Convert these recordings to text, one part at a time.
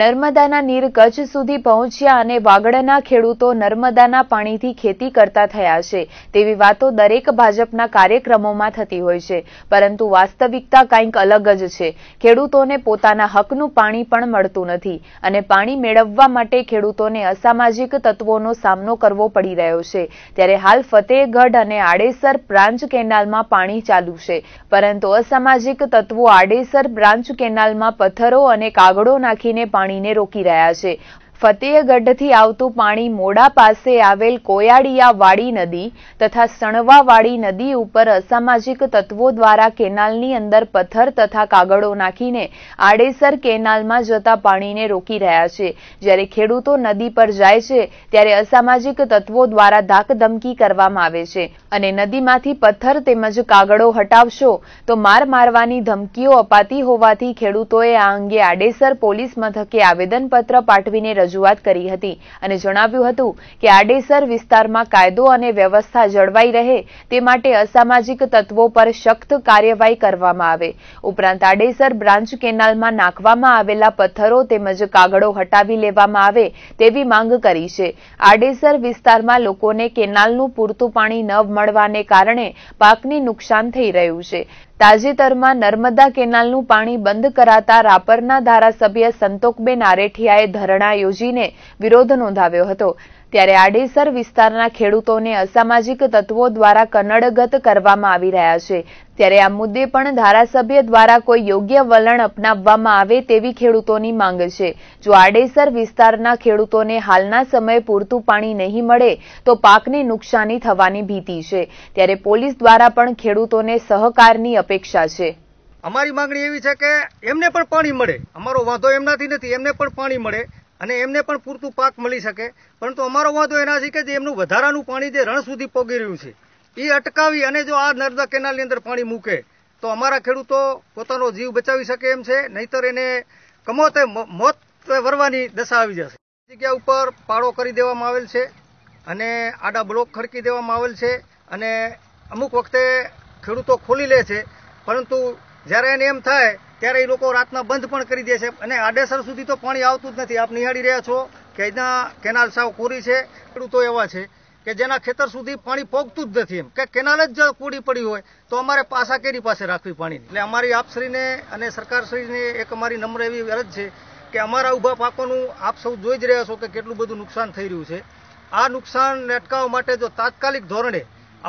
નર્મદાના નીર કચ્છ સુધી પહોંચ્યા અને વાગડના ખેડૂતો નર્મદાના પાણીથી ખેતી કરતા થયા છે તેવી વાતો દરેક ભાજપના કાર્યક્રમોમાં થતી હોય છે પરંતુ વાસ્તવિકતા કંઈક અલગ જ છે ખેડૂતોને પોતાના હકનું પાણી પણ મળતું નથી અને પાણી મેળવવા માટે ખેડૂતોને અસામાજિક તત્વોનો સામનો કરવો પડી રહ્યો છે ત્યારે હાલ ફતેહગઢ અને આડેસર બ્રાન્ચ કેનાલમાં પાણી ચાલુ છે પરંતુ અસામાજિક તત્વો આડેસર બ્રાન્ચ કેનાલમાં પથ્થરો અને કાગડો નાખીને પાણી પાણીને રોકી રહ્યા છે ફતેહગઢથી આવતું પાણી મોડા પાસે આવેલ કોયાળીયા કોયાડિયાવાડી નદી તથા સણવાવાડી નદી ઉપર અસામાજિક તત્વો દ્વારા કેનાલની અંદર પથ્થર તથા કાગળો નાખીને આડેસર કેનાલમાં જતા પાણીને રોકી રહ્યા છે જ્યારે ખેડૂતો નદી પર જાય છે ત્યારે અસામાજિક તત્વો દ્વારા ધાકધમકી કરવામાં આવે છે અને નદીમાંથી પથ્થર તેમજ કાગળો હટાવશો તો માર મારવાની ધમકીઓ અપાતી હોવાથી ખેડૂતોએ આ અંગે આડેસર પોલીસ મથકે આવેદનપત્ર પાઠવીને રજૂ રજૂઆત કરી હતી અને જણાવ્યું હતું કે આડેસર વિસ્તારમાં કાયદો અને વ્યવસ્થા જળવાઈ રહે તે માટે અસામાજિક તત્વો પર સખ્ત કાર્યવાહી કરવામાં આવે ઉપરાંત આડેસર બ્રાન્ચ કેનાલમાં નાખવામાં આવેલા પથ્થરો તેમજ કાગળો હટાવી લેવામાં આવે તેવી માંગ કરી છે આડેસર વિસ્તારમાં લોકોને કેનાલનું પૂરતું પાણી ન મળવાને કારણે પાકને નુકસાન થઈ રહ્યું છે તાજેતરમાં નર્મદા કેનાલનું પાણી બંધ કરાતા રાપરના ધારાસભ્ય સંતોકબેન આરેઠીયાએ ધરણા યોજીને વિરોધ નોંધાવ્યો હતો ત્યારે આડેસર વિસ્તારના ખેડૂતોને અસામાજિક તત્વો દ્વારા કન્નડગત કરવામાં આવી રહ્યા છે ત્યારે આ મુદ્દે પણ ધારાસભ્ય દ્વારા કોઈ યોગ્ય વલણ અપનાવવામાં આવે તેવી ખેડૂતોની માંગ છે જો આડેસર વિસ્તારના ખેડૂતોને હાલના સમયે પૂરતું પાણી નહીં મળે તો પાકને નુકસાની થવાની ભીતિ છે ત્યારે પોલીસ દ્વારા પણ ખેડૂતોને સહકારની અપેક્ષા છે અમારી માંગણી એવી છે કે એમને પણ પાણી મળે અમારો વાંધો એમનાથી નથી એમને પણ પાણી મળે અને એમને પણ પૂરતું પાક મળી શકે પરંતુ અમારો વાંધો એના છે કે જે એમનું વધારાનું પાણી જે રણ સુધી પોગી રહ્યું છે એ અટકાવી અને જો આ નર્મદા કેનાલની અંદર પાણી મૂકે તો અમારા ખેડૂતો પોતાનો જીવ બચાવી શકે એમ છે નહીતર એને કમોતે મોત વરવાની દશા આવી જશે જગ્યા ઉપર પાળો કરી દેવામાં આવેલ છે અને આડા બ્લોક ખડકી દેવામાં આવેલ છે અને અમુક વખતે ખેડૂતો ખોલી લે છે પરંતુ જ્યારે એને એમ થાય ત્યારે એ લોકો રાતના બંધ પણ કરી દે છે અને આડેસર સુધી તો પાણી આવતું જ નથી આપ નિહાળી રહ્યા છો કે અહીંના કેનાલ સાવ કોરી છે ખેડૂતો એવા છે કે જેના ખેતર સુધી પાણી પોગતું જ નથી એમ કે કેનાલ જ કૂડી પડી હોય તો અમારે પાસા કેરી પાસે રાખવી પાણી એટલે અમારી આપશ્રીને અને સરકારશ્રીને એક અમારી નમ્ર એવી અરજ છે કે અમારા ઊભા પાકોનું આપ સૌ જોઈ જ રહ્યા છો કે કેટલું બધું નુકસાન થઈ રહ્યું છે આ નુકસાન અટકાવવા માટે જો તાત્કાલિક ધોરણે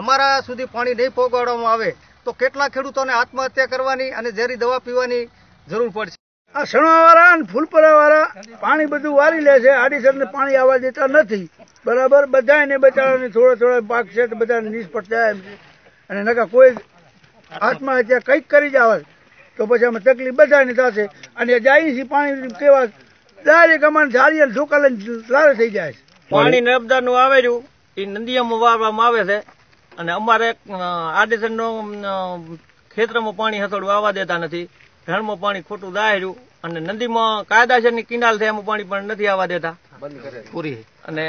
અમારા સુધી પાણી નહીં પહોંચાડવામાં આવે તો કેટલા ખેડૂતોને આત્મહત્યા કરવાની અને ઝેરી દવા પીવાની જરૂર પડશે આ સણાવાળા અને ફૂલપરાવાળા પાણી બધું વારી લે છે આડીસર ને પાણી આવવા દેતા નથી બરાબર બધા એને બચાવવાની થોડા થોડા પાક છે બધાને નિષ્ફળ થાય એમ અને નકા કોઈ આત્મહત્યા કંઈક કરી જ આવે તો પછી અમે તકલીફ બધાને થશે અને જાયસી પાણી કેવા ડાયરેક્ટ અમારે ઝાડી અને ઢોકા લઈને થઈ જાય પાણી નર્મદાનું આવે છે એ નદીઓમાં વાળવામાં આવે છે અને અમારે આડેસરનો ખેતરમાં પાણી હથોડું આવવા દેતા નથી રણમાં પાણી ખોટું દાહેર્યું અને નદીમાં ની કિનાલ છે એમાં પાણી પણ નથી આવવા દેતા અને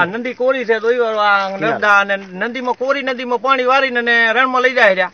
આ નદી કોરી છે તો એ નર્મદા અને નદીમાં કોરી નદીમાં પાણી વાળીને રણમાં લઈ જાય રહ્યા